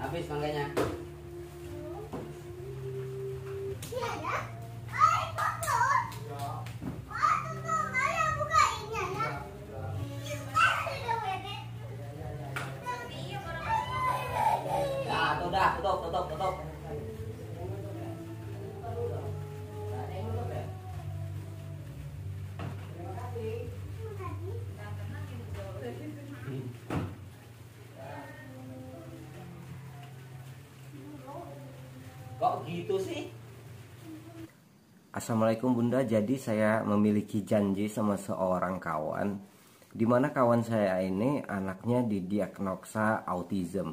habis mangganya nah, tutup tutup tutup Kok gitu sih? Assalamualaikum Bunda, jadi saya memiliki janji sama seorang kawan Dimana kawan saya ini anaknya didiagnosa autism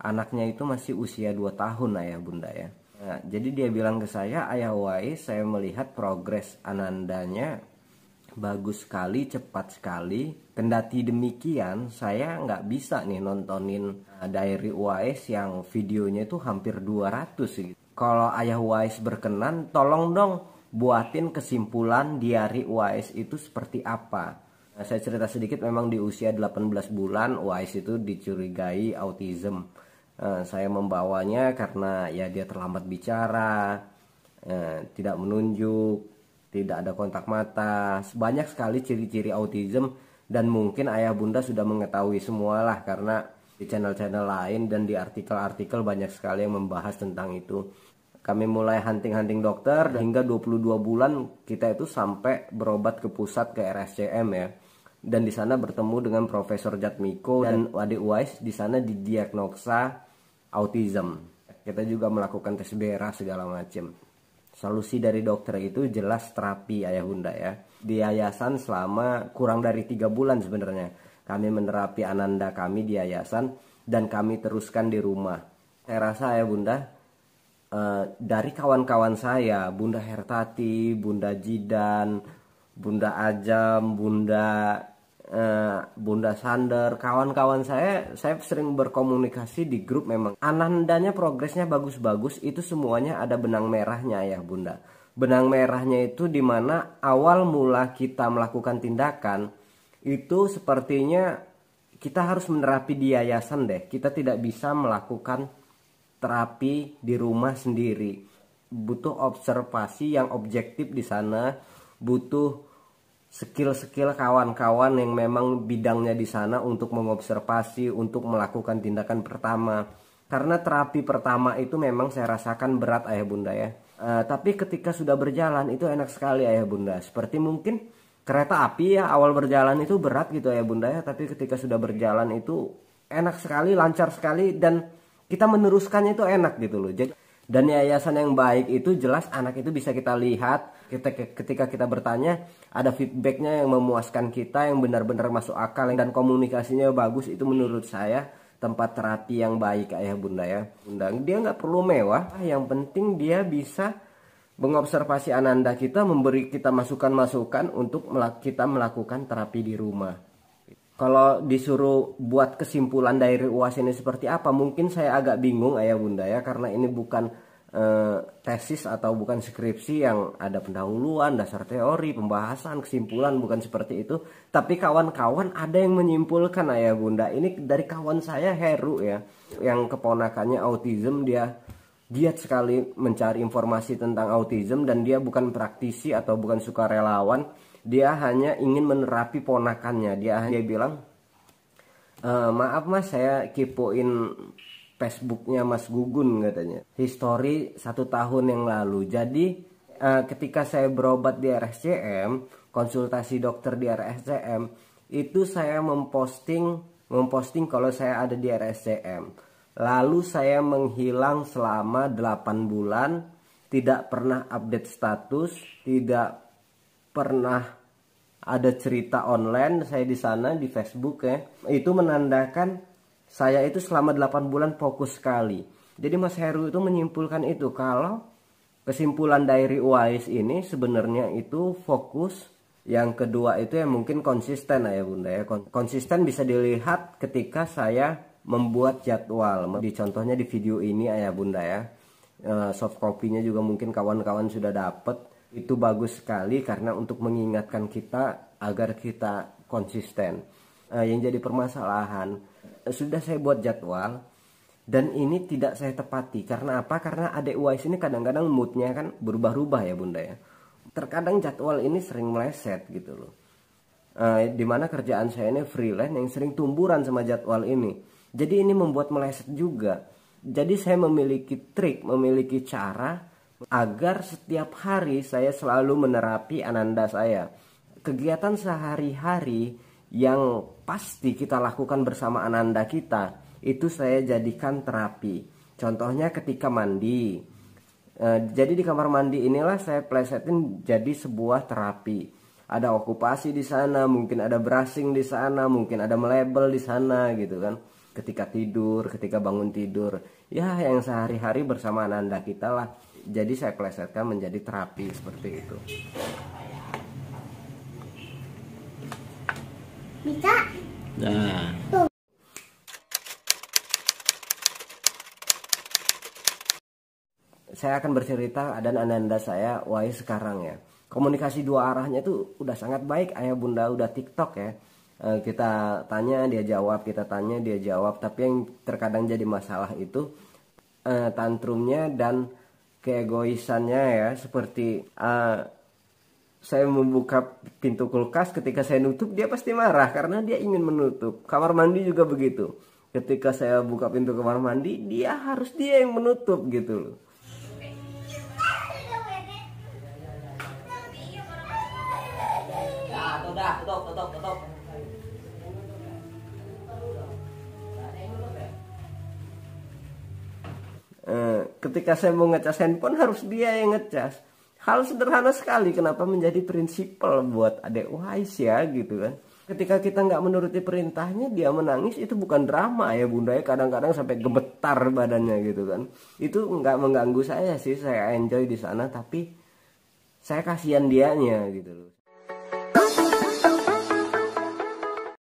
Anaknya itu masih usia 2 tahun ayah Bunda ya Nah, jadi dia bilang ke saya, ayah Wai, saya melihat progres anandanya bagus sekali, cepat sekali. Kendati demikian, saya nggak bisa nih nontonin eh, Diary UAS yang videonya itu hampir 200 gitu. Kalau ayah UAS berkenan, tolong dong buatin kesimpulan Diary UAS itu seperti apa. Nah, saya cerita sedikit, memang di usia 18 bulan UAS itu dicurigai autism. Nah, saya membawanya karena ya dia terlambat bicara, eh, tidak menunjuk, tidak ada kontak mata. Banyak sekali ciri-ciri autism dan mungkin ayah bunda sudah mengetahui semualah karena di channel-channel lain dan di artikel-artikel banyak sekali yang membahas tentang itu. Kami mulai hunting-hunting dokter dan ya. hingga 22 bulan kita itu sampai berobat ke pusat ke RSCM ya. Dan di sana bertemu dengan Profesor Jatmiko ya. dan Wade Uwais di sana didiagnosa autism. Kita juga melakukan tes BRA segala macam. Solusi dari dokter itu jelas terapi ayah bunda ya. Di yayasan selama kurang dari tiga bulan sebenarnya. Kami menerapi Ananda kami di yayasan dan kami teruskan di rumah. Saya rasa bunda Uh, dari kawan-kawan saya, Bunda Hertati, Bunda Jidan, Bunda Ajam, Bunda Eh, Bunda Sander, kawan-kawan saya, saya sering berkomunikasi di grup memang. Anandanya progresnya bagus-bagus, itu semuanya ada benang merahnya ya Bunda. Benang merahnya itu dimana awal mula kita melakukan tindakan, itu sepertinya kita harus menerapi di yayasan deh. Kita tidak bisa melakukan terapi di rumah sendiri. Butuh observasi yang objektif di sana, butuh skill-skill kawan-kawan yang memang bidangnya di sana untuk mengobservasi, untuk melakukan tindakan pertama. Karena terapi pertama itu memang saya rasakan berat ayah bunda ya. Uh, tapi ketika sudah berjalan itu enak sekali ayah bunda. Seperti mungkin kereta api ya awal berjalan itu berat gitu ayah bunda ya. Tapi ketika sudah berjalan itu enak sekali, lancar sekali dan kita meneruskannya itu enak gitu loh. Jadi dan yayasan yang baik itu jelas anak itu bisa kita lihat kita ketika kita bertanya ada feedbacknya yang memuaskan kita yang benar-benar masuk akal dan komunikasinya bagus itu menurut saya tempat terapi yang baik ayah bunda ya bunda dia nggak perlu mewah yang penting dia bisa mengobservasi ananda kita memberi kita masukan-masukan untuk kita melakukan terapi di rumah kalau disuruh buat kesimpulan dari UAS ini seperti apa mungkin saya agak bingung ayah bunda ya karena ini bukan e, tesis atau bukan skripsi yang ada pendahuluan dasar teori pembahasan kesimpulan bukan seperti itu tapi kawan-kawan ada yang menyimpulkan ayah bunda ini dari kawan saya Heru ya yang keponakannya autism dia giat sekali mencari informasi tentang autism dan dia bukan praktisi atau bukan sukarelawan dia hanya ingin menerapi ponakannya dia hanya bilang e, maaf mas saya kipuin Facebooknya Mas Gugun katanya History satu tahun yang lalu jadi uh, ketika saya berobat di RSCM konsultasi dokter di RSCM itu saya memposting memposting kalau saya ada di RSCM lalu saya menghilang selama 8 bulan, tidak pernah update status, tidak pernah ada cerita online saya di sana di Facebook ya. Itu menandakan saya itu selama 8 bulan fokus sekali. Jadi Mas Heru itu menyimpulkan itu kalau kesimpulan dari UAIS ini sebenarnya itu fokus yang kedua itu yang mungkin konsisten ya Bunda ya. Konsisten bisa dilihat ketika saya membuat jadwal. Di contohnya di video ini ya Bunda ya. Eh, soft copy-nya juga mungkin kawan-kawan sudah dapat itu bagus sekali karena untuk mengingatkan kita agar kita konsisten. uh, yang jadi permasalahan eh, sudah saya buat jadwal dan ini tidak saya tepati karena apa? Karena adik wise ini kadang-kadang moodnya kan berubah-ubah ya bunda ya. Terkadang jadwal ini sering meleset gitu loh. Uh, eh, dimana kerjaan saya ini freelance yang sering tumburan sama jadwal ini. Jadi ini membuat meleset juga. Jadi saya memiliki trik, memiliki cara agar setiap hari saya selalu menerapi ananda saya. Kegiatan sehari-hari yang pasti kita lakukan bersama ananda kita itu saya jadikan terapi. Contohnya ketika mandi. E, jadi di kamar mandi inilah saya plesetin jadi sebuah terapi. Ada okupasi di sana, mungkin ada brushing di sana, mungkin ada melebel di sana gitu kan. Ketika tidur, ketika bangun tidur. Ya yang sehari-hari bersama ananda kita lah jadi saya plesetkan menjadi terapi seperti itu bisa nah saya akan bercerita dan ananda saya wahai sekarang ya komunikasi dua arahnya itu udah sangat baik ayah bunda udah tiktok ya eh, kita tanya dia jawab kita tanya dia jawab tapi yang terkadang jadi masalah itu eh, tantrumnya dan keegoisannya ya seperti uh, saya membuka pintu kulkas ketika saya nutup dia pasti marah karena dia ingin menutup kamar mandi juga begitu ketika saya buka pintu kamar mandi dia harus dia yang menutup gitu loh nah, Tutup, tutup, tutup. Ketika saya mau ngecas handphone harus dia yang ngecas. Hal sederhana sekali kenapa menjadi prinsipal buat adik wise ya gitu kan. Ketika kita nggak menuruti perintahnya dia menangis itu bukan drama ya bunda ya kadang-kadang sampai gemetar badannya gitu kan. Itu nggak mengganggu saya sih saya enjoy di sana tapi saya kasihan dianya gitu loh.